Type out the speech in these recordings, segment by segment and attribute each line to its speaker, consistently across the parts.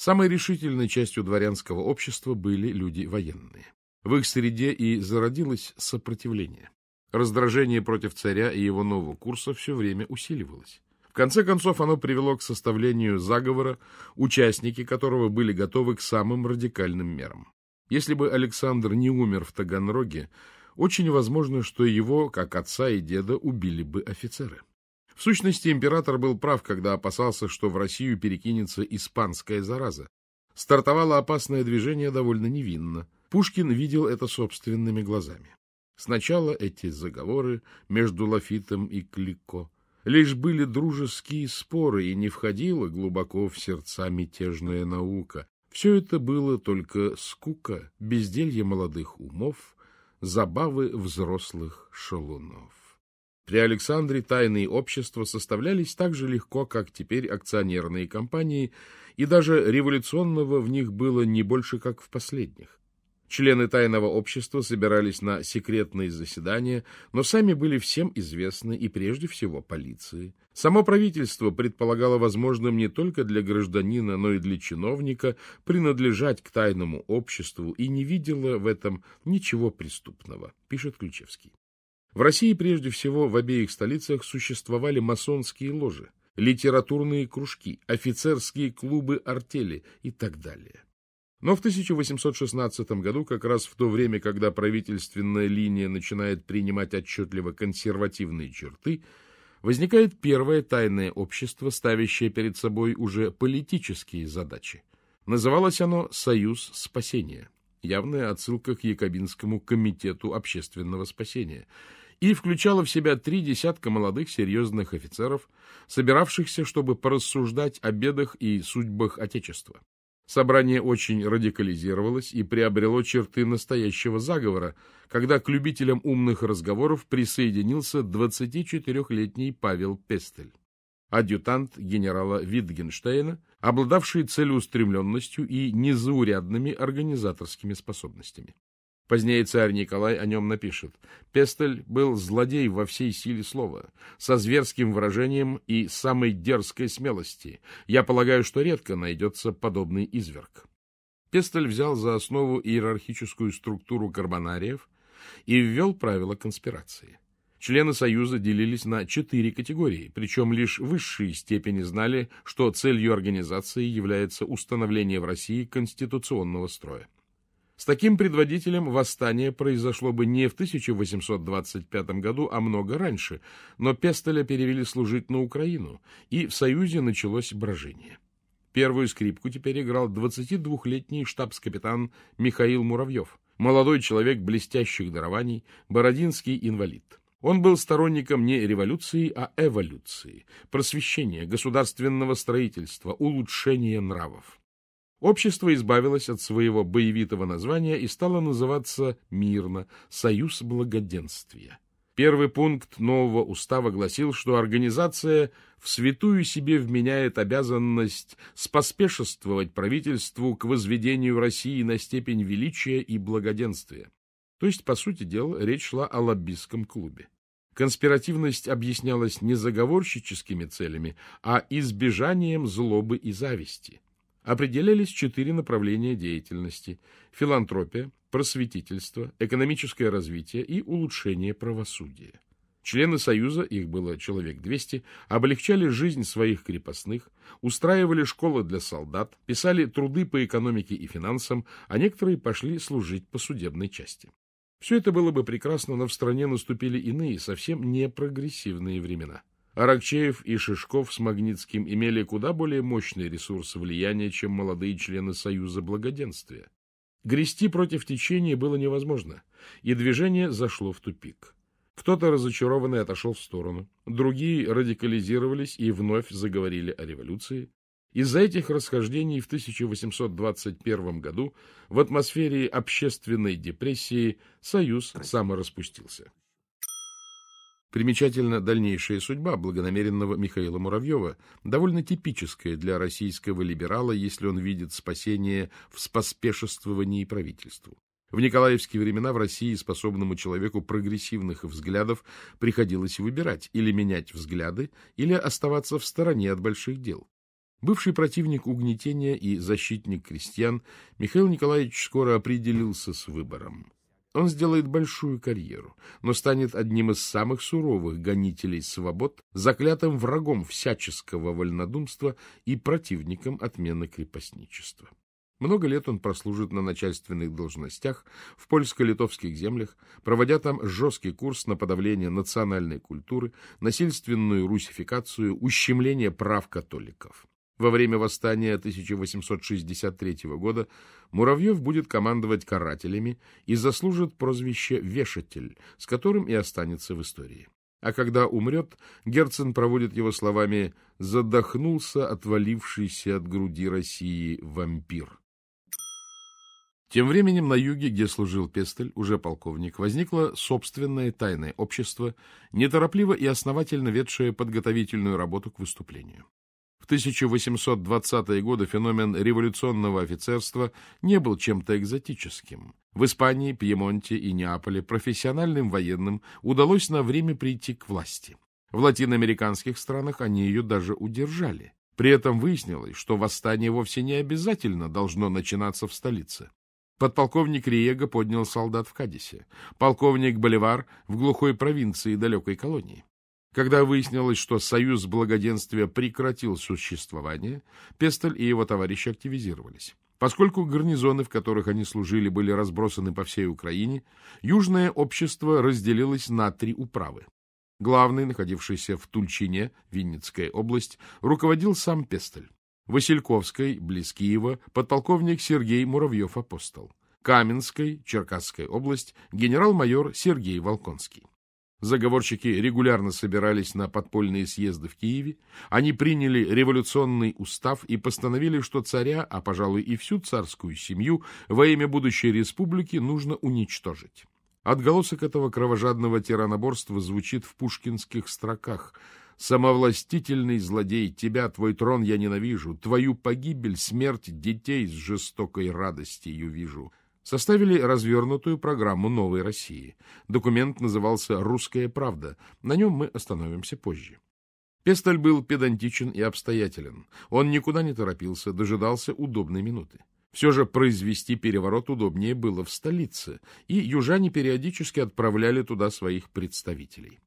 Speaker 1: Самой решительной частью дворянского общества были люди военные. В их среде и зародилось сопротивление. Раздражение против царя и его нового курса все время усиливалось. В конце концов, оно привело к составлению заговора, участники которого были готовы к самым радикальным мерам. Если бы Александр не умер в Таганроге, очень возможно, что его, как отца и деда, убили бы офицеры. В сущности, император был прав, когда опасался, что в Россию перекинется испанская зараза. Стартовало опасное движение довольно невинно. Пушкин видел это собственными глазами. Сначала эти заговоры между Лафитом и Клико лишь были дружеские споры и не входила глубоко в сердца мятежная наука. Все это было только скука, безделье молодых умов, забавы взрослых шалунов. При Александре тайные общества составлялись так же легко, как теперь акционерные компании, и даже революционного в них было не больше, как в последних. Члены тайного общества собирались на секретные заседания, но сами были всем известны и прежде всего полиции. Само правительство предполагало возможным не только для гражданина, но и для чиновника принадлежать к тайному обществу и не видело в этом ничего преступного, пишет Ключевский. В России прежде всего в обеих столицах существовали масонские ложи, литературные кружки, офицерские клубы артели и так далее. Но в 1816 году, как раз в то время, когда правительственная линия начинает принимать отчетливо консервативные черты, возникает первое тайное общество, ставящее перед собой уже политические задачи. Называлось оно «Союз спасения», явная отсылка к Якобинскому комитету общественного спасения – и включала в себя три десятка молодых серьезных офицеров, собиравшихся, чтобы порассуждать о бедах и судьбах Отечества. Собрание очень радикализировалось и приобрело черты настоящего заговора, когда к любителям умных разговоров присоединился 24-летний Павел Пестель, адъютант генерала Витгенштейна, обладавший целеустремленностью и незаурядными организаторскими способностями. Позднее царь Николай о нем напишет. Пестель был злодей во всей силе слова, со зверским выражением и самой дерзкой смелости. Я полагаю, что редко найдется подобный изверг. Пестель взял за основу иерархическую структуру карбонариев и ввел правила конспирации. Члены Союза делились на четыре категории, причем лишь высшие степени знали, что целью организации является установление в России конституционного строя. С таким предводителем восстание произошло бы не в 1825 году, а много раньше, но Пестеля перевели служить на Украину, и в Союзе началось брожение. Первую скрипку теперь играл 22-летний штабс-капитан Михаил Муравьев, молодой человек блестящих дарований, бородинский инвалид. Он был сторонником не революции, а эволюции, просвещения, государственного строительства, улучшения нравов. Общество избавилось от своего боевитого названия и стало называться мирно «Союз благоденствия». Первый пункт нового устава гласил, что организация в святую себе вменяет обязанность споспешествовать правительству к возведению России на степень величия и благоденствия. То есть, по сути дела, речь шла о лоббистском клубе. Конспиративность объяснялась не заговорщическими целями, а избежанием злобы и зависти определялись четыре направления деятельности – филантропия, просветительство, экономическое развитие и улучшение правосудия. Члены Союза, их было человек 200, облегчали жизнь своих крепостных, устраивали школы для солдат, писали труды по экономике и финансам, а некоторые пошли служить по судебной части. Все это было бы прекрасно, но в стране наступили иные, совсем не прогрессивные времена – Аракчеев и Шишков с Магнитским имели куда более мощный ресурс влияния, чем молодые члены Союза Благоденствия. Грести против течения было невозможно, и движение зашло в тупик. Кто-то разочарованный отошел в сторону, другие радикализировались и вновь заговорили о революции. Из-за этих расхождений в 1821 году в атмосфере общественной депрессии Союз самораспустился. Примечательна дальнейшая судьба благонамеренного Михаила Муравьева, довольно типическая для российского либерала, если он видит спасение в споспешествовании правительству. В николаевские времена в России способному человеку прогрессивных взглядов приходилось выбирать или менять взгляды, или оставаться в стороне от больших дел. Бывший противник угнетения и защитник крестьян, Михаил Николаевич скоро определился с выбором. Он сделает большую карьеру, но станет одним из самых суровых гонителей свобод, заклятым врагом всяческого вольнодумства и противником отмены крепостничества. Много лет он прослужит на начальственных должностях в польско-литовских землях, проводя там жесткий курс на подавление национальной культуры, насильственную русификацию, ущемление прав католиков. Во время восстания 1863 года Муравьев будет командовать карателями и заслужит прозвище «вешатель», с которым и останется в истории. А когда умрет, Герцен проводит его словами «задохнулся отвалившийся от груди России вампир». Тем временем на юге, где служил Пестель, уже полковник, возникло собственное тайное общество, неторопливо и основательно ведшее подготовительную работу к выступлению. В 1820-е годы феномен революционного офицерства не был чем-то экзотическим. В Испании, Пьемонте и Неаполе профессиональным военным удалось на время прийти к власти. В латиноамериканских странах они ее даже удержали. При этом выяснилось, что восстание вовсе не обязательно должно начинаться в столице. Подполковник Риего поднял солдат в Кадисе, полковник Боливар в глухой провинции далекой колонии. Когда выяснилось, что Союз Благоденствия прекратил существование, Пестель и его товарищи активизировались. Поскольку гарнизоны, в которых они служили, были разбросаны по всей Украине, Южное общество разделилось на три управы. Главный, находившийся в Тульчине, Винницкая область, руководил сам Пестель. Васильковской, близ Киева, подполковник Сергей Муравьев-Апостол. Каменской, Черкасская область, генерал-майор Сергей Волконский. Заговорщики регулярно собирались на подпольные съезды в Киеве. Они приняли революционный устав и постановили, что царя, а, пожалуй, и всю царскую семью во имя будущей республики нужно уничтожить. Отголосок этого кровожадного тираноборства звучит в пушкинских строках. «Самовластительный злодей, тебя, твой трон я ненавижу, твою погибель, смерть детей с жестокой радостью вижу» составили развернутую программу «Новой России». Документ назывался «Русская правда». На нем мы остановимся позже. Пестель был педантичен и обстоятелен. Он никуда не торопился, дожидался удобной минуты. Все же произвести переворот удобнее было в столице, и южане периодически отправляли туда своих представителей.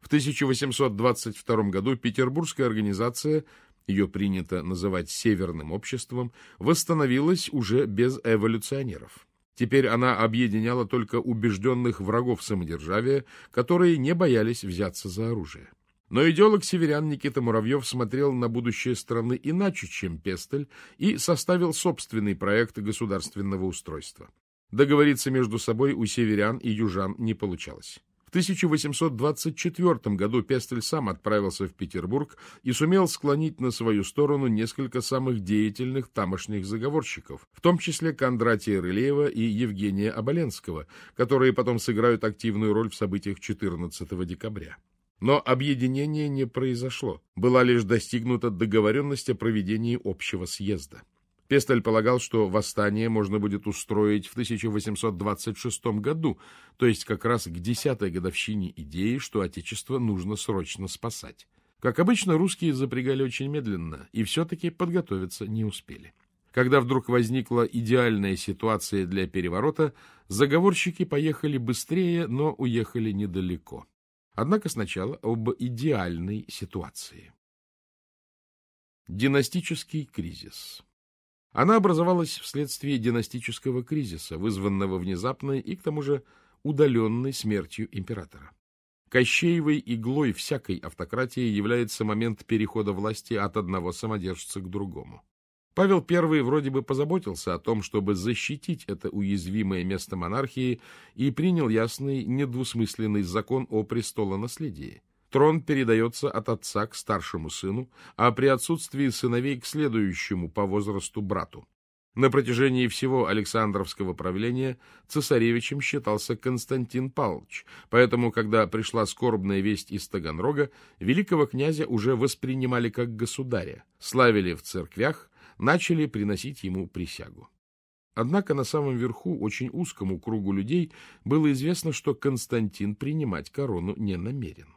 Speaker 1: В 1822 году петербургская организация, ее принято называть Северным обществом, восстановилась уже без эволюционеров. Теперь она объединяла только убежденных врагов самодержавия, которые не боялись взяться за оружие. Но идеолог северян Никита Муравьев смотрел на будущее страны иначе, чем Пестель, и составил собственный проект государственного устройства. Договориться между собой у северян и южан не получалось. В 1824 году Пестель сам отправился в Петербург и сумел склонить на свою сторону несколько самых деятельных тамошних заговорщиков, в том числе Кондратия Рылеева и Евгения Оболенского, которые потом сыграют активную роль в событиях 14 декабря. Но объединение не произошло, была лишь достигнута договоренность о проведении общего съезда. Пестель полагал, что восстание можно будет устроить в 1826 году, то есть как раз к десятой годовщине идеи, что Отечество нужно срочно спасать. Как обычно, русские запрягали очень медленно и все-таки подготовиться не успели. Когда вдруг возникла идеальная ситуация для переворота, заговорщики поехали быстрее, но уехали недалеко. Однако сначала об идеальной ситуации. Династический кризис она образовалась вследствие династического кризиса, вызванного внезапной и, к тому же, удаленной смертью императора. Кощеевой иглой всякой автократии является момент перехода власти от одного самодержца к другому. Павел I вроде бы позаботился о том, чтобы защитить это уязвимое место монархии и принял ясный, недвусмысленный закон о престолонаследии, Трон передается от отца к старшему сыну, а при отсутствии сыновей к следующему по возрасту брату. На протяжении всего Александровского правления цесаревичем считался Константин Павлович, поэтому, когда пришла скорбная весть из Таганрога, великого князя уже воспринимали как государя, славили в церквях, начали приносить ему присягу. Однако на самом верху, очень узкому кругу людей, было известно, что Константин принимать корону не намерен.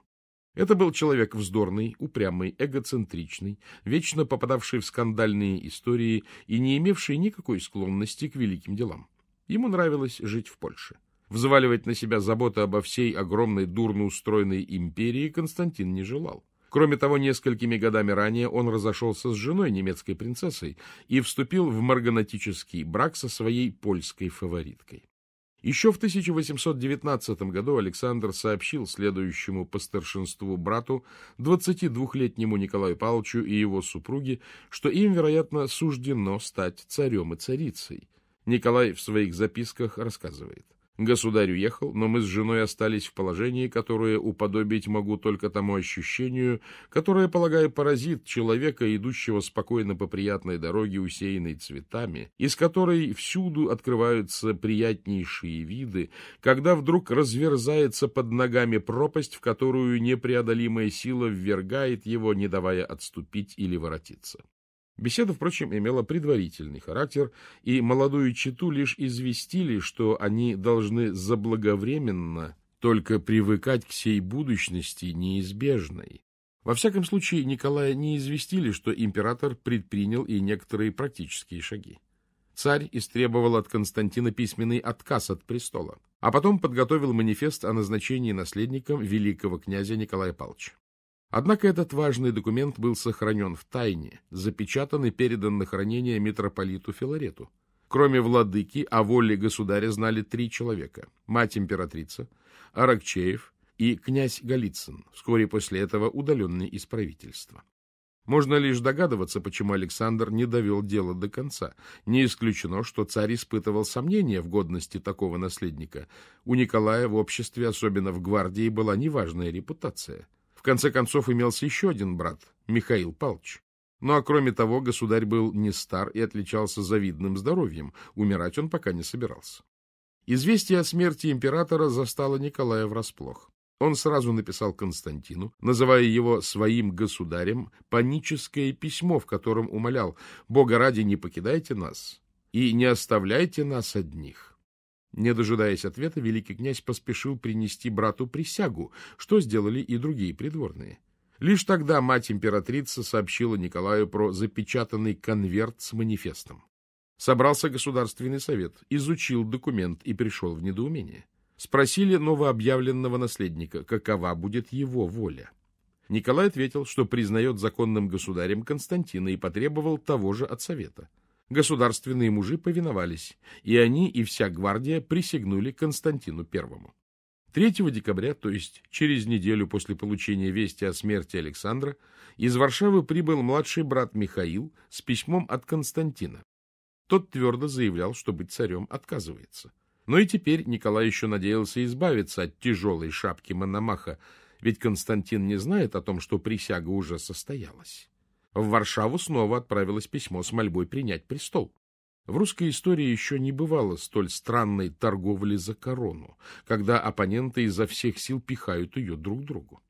Speaker 1: Это был человек вздорный, упрямый, эгоцентричный, вечно попадавший в скандальные истории и не имевший никакой склонности к великим делам. Ему нравилось жить в Польше. Взваливать на себя заботы обо всей огромной дурно устроенной империи Константин не желал. Кроме того, несколькими годами ранее он разошелся с женой немецкой принцессой и вступил в марганатический брак со своей польской фавориткой. Еще в 1819 году Александр сообщил следующему по старшинству брату, 22-летнему Николаю Павловичу и его супруге, что им, вероятно, суждено стать царем и царицей. Николай в своих записках рассказывает – Государь уехал, но мы с женой остались в положении, которое уподобить могу только тому ощущению, которое, полагаю, паразит человека, идущего спокойно по приятной дороге, усеянной цветами, из которой всюду открываются приятнейшие виды, когда вдруг разверзается под ногами пропасть, в которую непреодолимая сила ввергает его, не давая отступить или воротиться. Беседа, впрочем, имела предварительный характер, и молодую читу лишь известили, что они должны заблаговременно только привыкать к сей будущности неизбежной. Во всяком случае, Николая не известили, что император предпринял и некоторые практические шаги. Царь истребовал от Константина письменный отказ от престола, а потом подготовил манифест о назначении наследником великого князя Николая Павловича. Однако этот важный документ был сохранен в тайне, запечатан и передан на хранение митрополиту Филарету. Кроме владыки о воле государя знали три человека – мать-императрица, Аракчеев и князь Голицын, вскоре после этого удаленный из правительства. Можно лишь догадываться, почему Александр не довел дело до конца. Не исключено, что царь испытывал сомнения в годности такого наследника. У Николая в обществе, особенно в гвардии, была неважная репутация – конце концов, имелся еще один брат, Михаил Палч. Ну а кроме того, государь был не стар и отличался завидным здоровьем. Умирать он пока не собирался. Известие о смерти императора застало Николая врасплох. Он сразу написал Константину, называя его своим государем, паническое письмо, в котором умолял «Бога ради, не покидайте нас и не оставляйте нас одних». Не дожидаясь ответа, великий князь поспешил принести брату присягу, что сделали и другие придворные. Лишь тогда мать-императрица сообщила Николаю про запечатанный конверт с манифестом. Собрался Государственный совет, изучил документ и пришел в недоумение. Спросили новообъявленного наследника, какова будет его воля. Николай ответил, что признает законным государем Константина и потребовал того же от совета. Государственные мужи повиновались, и они и вся гвардия присягнули Константину I. 3 декабря, то есть через неделю после получения вести о смерти Александра, из Варшавы прибыл младший брат Михаил с письмом от Константина. Тот твердо заявлял, что быть царем отказывается. Но и теперь Николай еще надеялся избавиться от тяжелой шапки Мономаха, ведь Константин не знает о том, что присяга уже состоялась. В Варшаву снова отправилось письмо с мольбой принять престол. В русской истории еще не бывало столь странной торговли за корону, когда оппоненты изо всех сил пихают ее друг другу.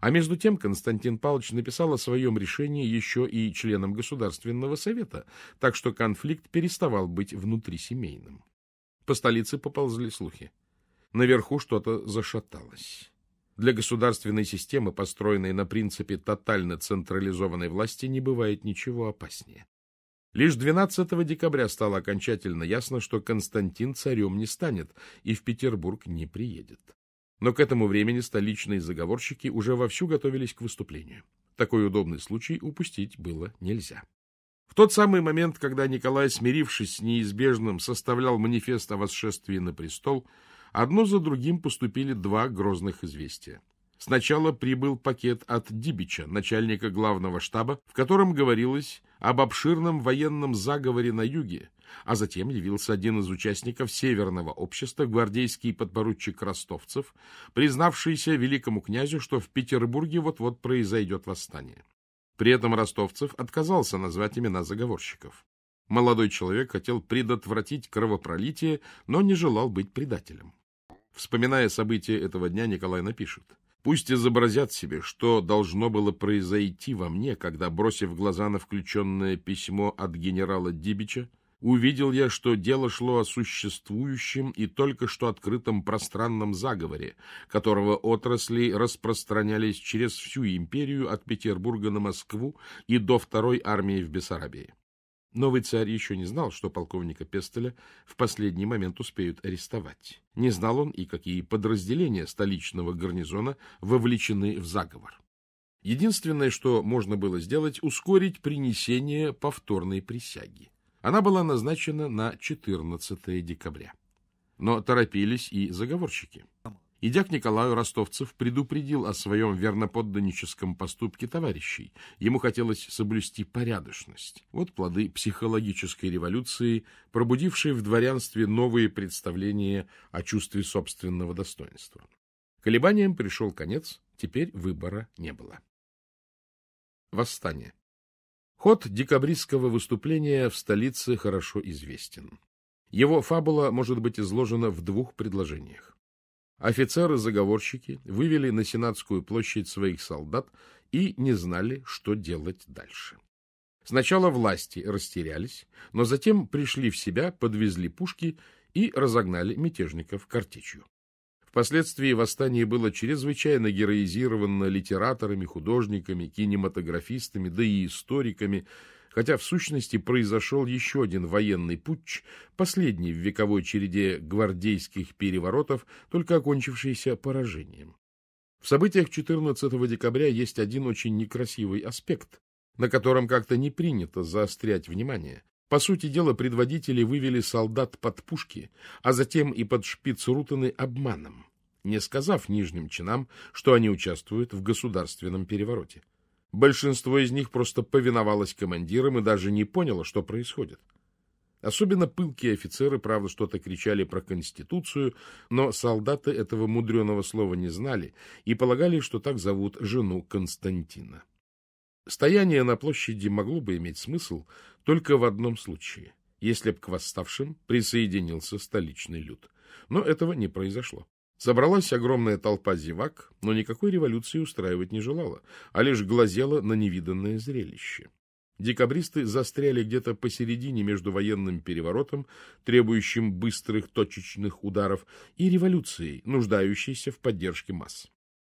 Speaker 1: А между тем Константин Павлович написал о своем решении еще и членам Государственного совета, так что конфликт переставал быть внутрисемейным. По столице поползли слухи. Наверху что-то зашаталось. Для государственной системы, построенной на принципе тотально централизованной власти, не бывает ничего опаснее. Лишь 12 декабря стало окончательно ясно, что Константин царем не станет и в Петербург не приедет. Но к этому времени столичные заговорщики уже вовсю готовились к выступлению. Такой удобный случай упустить было нельзя. В тот самый момент, когда Николай, смирившись с неизбежным, составлял манифест о восшествии на престол, одно за другим поступили два грозных известия. Сначала прибыл пакет от Дибича, начальника главного штаба, в котором говорилось об обширном военном заговоре на юге, а затем явился один из участников Северного общества, гвардейский подпоручик Ростовцев, признавшийся великому князю, что в Петербурге вот-вот произойдет восстание. При этом Ростовцев отказался назвать имена заговорщиков. Молодой человек хотел предотвратить кровопролитие, но не желал быть предателем. Вспоминая события этого дня, Николай напишет. «Пусть изобразят себе, что должно было произойти во мне, когда, бросив глаза на включенное письмо от генерала Дибича, увидел я, что дело шло о существующем и только что открытом пространном заговоре, которого отрасли распространялись через всю империю от Петербурга на Москву и до второй армии в Бессарабии. Новый царь еще не знал, что полковника Пестеля в последний момент успеют арестовать. Не знал он и какие подразделения столичного гарнизона вовлечены в заговор. Единственное, что можно было сделать, ускорить принесение повторной присяги. Она была назначена на 14 декабря. Но торопились и заговорщики. Идя к Николаю, Ростовцев предупредил о своем верноподданническом поступке товарищей. Ему хотелось соблюсти порядочность. Вот плоды психологической революции, пробудившие в дворянстве новые представления о чувстве собственного достоинства. Колебаниям пришел конец, теперь выбора не было. Восстание. Ход декабристского выступления в столице хорошо известен. Его фабула может быть изложена в двух предложениях. Офицеры-заговорщики вывели на Сенатскую площадь своих солдат и не знали, что делать дальше. Сначала власти растерялись, но затем пришли в себя, подвезли пушки и разогнали мятежников картечью. Впоследствии восстание было чрезвычайно героизировано литераторами, художниками, кинематографистами, да и историками – хотя в сущности произошел еще один военный путч, последний в вековой череде гвардейских переворотов, только окончившийся поражением. В событиях 14 декабря есть один очень некрасивый аспект, на котором как-то не принято заострять внимание. По сути дела, предводители вывели солдат под пушки, а затем и под шпицрутаны обманом, не сказав нижним чинам, что они участвуют в государственном перевороте. Большинство из них просто повиновалось командирам и даже не поняло, что происходит. Особенно пылкие офицеры, правда, что-то кричали про Конституцию, но солдаты этого мудреного слова не знали и полагали, что так зовут жену Константина. Стояние на площади могло бы иметь смысл только в одном случае, если б к восставшим присоединился столичный люд. Но этого не произошло. Собралась огромная толпа зевак, но никакой революции устраивать не желала, а лишь глазела на невиданное зрелище. Декабристы застряли где-то посередине между военным переворотом, требующим быстрых точечных ударов, и революцией, нуждающейся в поддержке масс.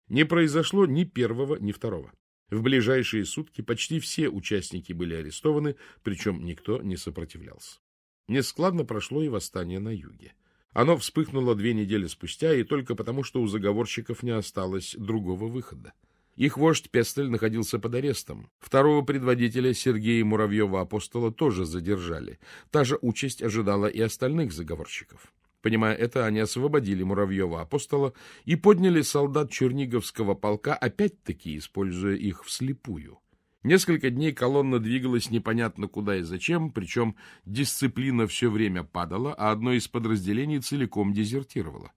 Speaker 1: Не произошло ни первого, ни второго. В ближайшие сутки почти все участники были арестованы, причем никто не сопротивлялся. Нескладно прошло и восстание на юге. Оно вспыхнуло две недели спустя, и только потому, что у заговорщиков не осталось другого выхода. Их вождь Пестель находился под арестом. Второго предводителя Сергея Муравьева-апостола тоже задержали. Та же участь ожидала и остальных заговорщиков. Понимая это, они освободили Муравьева-апостола и подняли солдат Черниговского полка, опять-таки используя их вслепую. Несколько дней колонна двигалась непонятно куда и зачем, причем дисциплина все время падала, а одно из подразделений целиком дезертировало.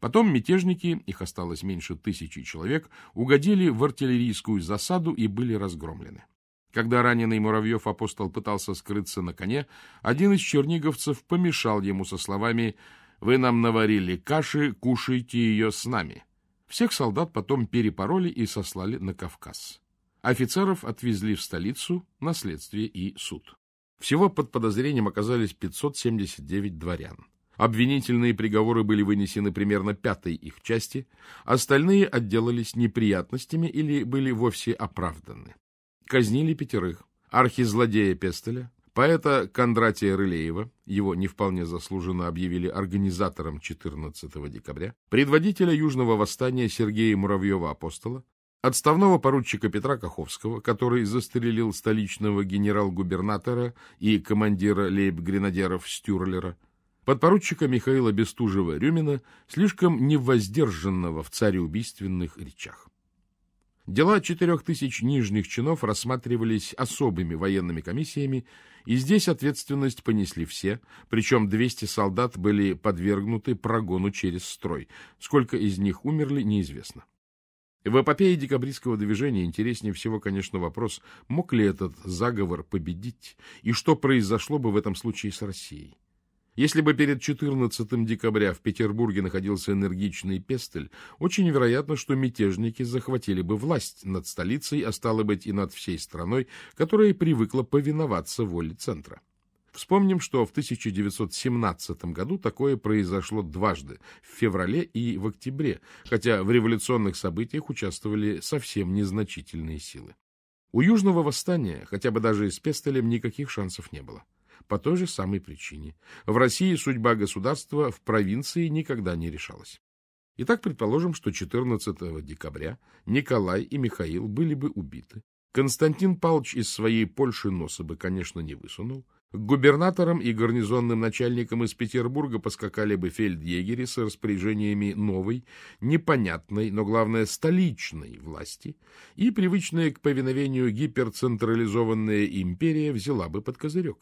Speaker 1: Потом мятежники, их осталось меньше тысячи человек, угодили в артиллерийскую засаду и были разгромлены. Когда раненый Муравьев-апостол пытался скрыться на коне, один из черниговцев помешал ему со словами «Вы нам наварили каши, кушайте ее с нами». Всех солдат потом перепороли и сослали на Кавказ. Офицеров отвезли в столицу, на следствие и суд. Всего под подозрением оказались 579 дворян. Обвинительные приговоры были вынесены примерно пятой их части, остальные отделались неприятностями или были вовсе оправданы. Казнили пятерых. Архизлодея Пестеля, поэта Кондратия Рылеева, его не вполне заслуженно объявили организатором 14 декабря, предводителя Южного восстания Сергея Муравьева-Апостола, отставного поручика Петра Каховского, который застрелил столичного генерал-губернатора и командира лейб-гренадеров Стюрлера, подпоручика Михаила Бестужева-Рюмина, слишком невоздержанного в цареубийственных речах. Дела четырех тысяч нижних чинов рассматривались особыми военными комиссиями, и здесь ответственность понесли все, причем 200 солдат были подвергнуты прогону через строй. Сколько из них умерли, неизвестно. В эпопее декабристского движения интереснее всего, конечно, вопрос, мог ли этот заговор победить, и что произошло бы в этом случае с Россией. Если бы перед 14 декабря в Петербурге находился энергичный Пестель, очень вероятно, что мятежники захватили бы власть над столицей, а стало быть и над всей страной, которая привыкла повиноваться воле центра. Вспомним, что в 1917 году такое произошло дважды, в феврале и в октябре, хотя в революционных событиях участвовали совсем незначительные силы. У Южного восстания, хотя бы даже с Пестелем, никаких шансов не было. По той же самой причине. В России судьба государства в провинции никогда не решалась. Итак, предположим, что 14 декабря Николай и Михаил были бы убиты. Константин Павлович из своей Польши носа бы, конечно, не высунул. К губернаторам и гарнизонным начальникам из Петербурга поскакали бы фельдъегери с распоряжениями новой, непонятной, но главное столичной власти, и привычная к повиновению гиперцентрализованная империя взяла бы под козырек.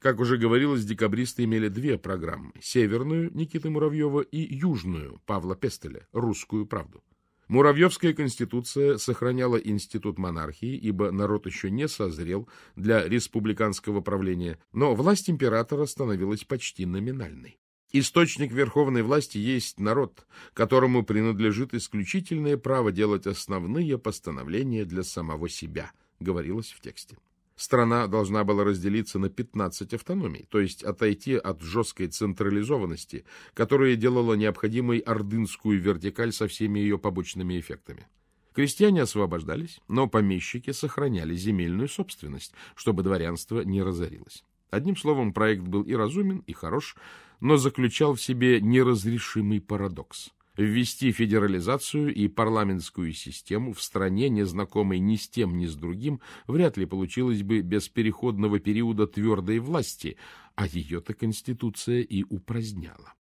Speaker 1: Как уже говорилось, декабристы имели две программы – северную Никиты Муравьева и южную Павла Пестеля «Русскую правду». Муравьевская конституция сохраняла институт монархии, ибо народ еще не созрел для республиканского правления, но власть императора становилась почти номинальной. Источник верховной власти есть народ, которому принадлежит исключительное право делать основные постановления для самого себя, говорилось в тексте. Страна должна была разделиться на 15 автономий, то есть отойти от жесткой централизованности, которая делала необходимой ордынскую вертикаль со всеми ее побочными эффектами. Крестьяне освобождались, но помещики сохраняли земельную собственность, чтобы дворянство не разорилось. Одним словом, проект был и разумен, и хорош, но заключал в себе неразрешимый парадокс ввести федерализацию и парламентскую систему в стране, незнакомой ни с тем, ни с другим, вряд ли получилось бы без переходного периода твердой власти, а ее-то Конституция и упраздняла.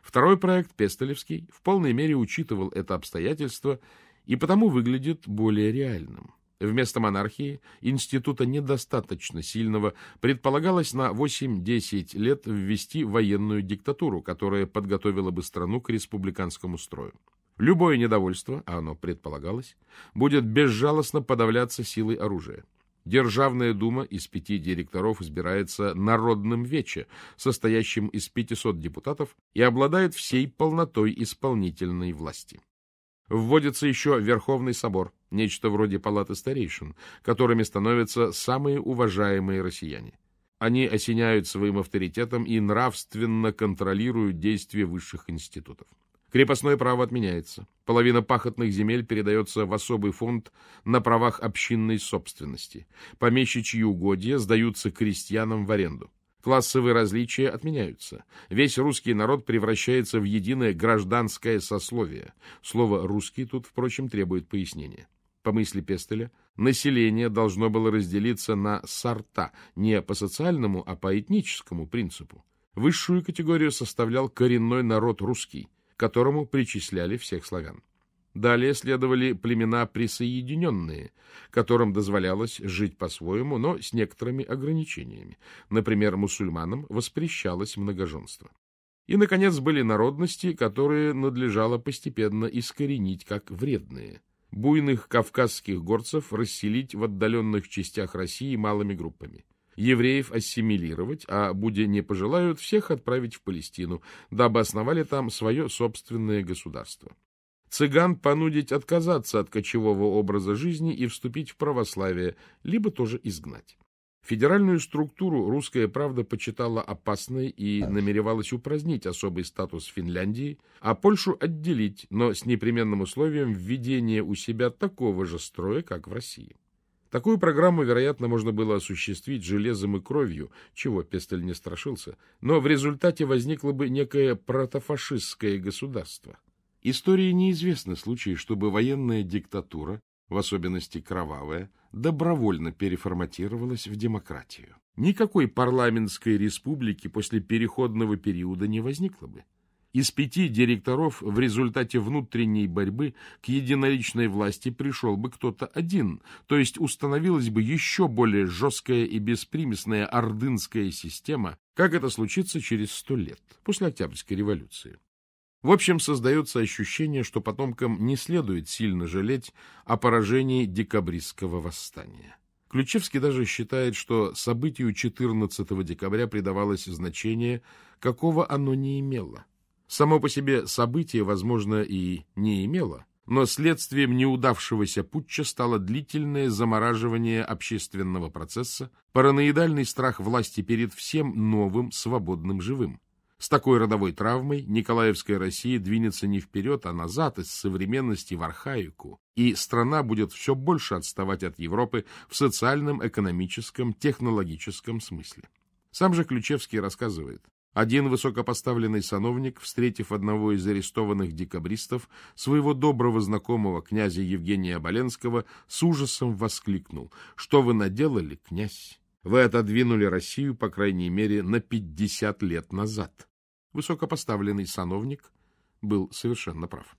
Speaker 1: Второй проект, Пестелевский, в полной мере учитывал это обстоятельство и потому выглядит более реальным. Вместо монархии, института недостаточно сильного, предполагалось на 8-10 лет ввести военную диктатуру, которая подготовила бы страну к республиканскому строю. Любое недовольство, а оно предполагалось, будет безжалостно подавляться силой оружия. Державная дума из пяти директоров избирается народным вече, состоящим из 500 депутатов, и обладает всей полнотой исполнительной власти. Вводится еще Верховный собор, нечто вроде палаты старейшин, которыми становятся самые уважаемые россияне. Они осеняют своим авторитетом и нравственно контролируют действия высших институтов. Крепостное право отменяется. Половина пахотных земель передается в особый фонд на правах общинной собственности. Помещичьи угодья сдаются крестьянам в аренду. Классовые различия отменяются. Весь русский народ превращается в единое гражданское сословие. Слово «русский» тут, впрочем, требует пояснения. По мысли Пестеля, население должно было разделиться на сорта не по социальному, а по этническому принципу. Высшую категорию составлял коренной народ русский, которому причисляли всех славян. Далее следовали племена присоединенные, которым дозволялось жить по-своему, но с некоторыми ограничениями. Например, мусульманам воспрещалось многоженство. И, наконец, были народности, которые надлежало постепенно искоренить как вредные – буйных кавказских горцев расселить в отдаленных частях России малыми группами. Евреев ассимилировать, а, будь не пожелают, всех отправить в Палестину, дабы основали там свое собственное государство. Цыган понудить отказаться от кочевого образа жизни и вступить в православие, либо тоже изгнать. Федеральную структуру «Русская правда» почитала опасной и намеревалась упразднить особый статус Финляндии, а Польшу отделить, но с непременным условием введения у себя такого же строя, как в России. Такую программу, вероятно, можно было осуществить железом и кровью, чего Пестель не страшился, но в результате возникло бы некое протофашистское государство. Истории неизвестны случаи, чтобы военная диктатура в особенности кровавая, добровольно переформатировалась в демократию. Никакой парламентской республики после переходного периода не возникло бы. Из пяти директоров в результате внутренней борьбы к единоличной власти пришел бы кто-то один, то есть установилась бы еще более жесткая и беспримесная ордынская система, как это случится через сто лет, после Октябрьской революции. В общем, создается ощущение, что потомкам не следует сильно жалеть о поражении декабристского восстания. Ключевский даже считает, что событию 14 декабря придавалось значение, какого оно не имело. Само по себе событие, возможно, и не имело, но следствием неудавшегося путча стало длительное замораживание общественного процесса, параноидальный страх власти перед всем новым свободным живым. С такой родовой травмой Николаевская Россия двинется не вперед, а назад из современности в архаику, и страна будет все больше отставать от Европы в социальном, экономическом, технологическом смысле. Сам же Ключевский рассказывает. Один высокопоставленный сановник, встретив одного из арестованных декабристов, своего доброго знакомого князя Евгения Оболенского, с ужасом воскликнул «Что вы наделали, князь?» Вы отодвинули Россию, по крайней мере, на 50 лет назад. Высокопоставленный сановник был совершенно прав.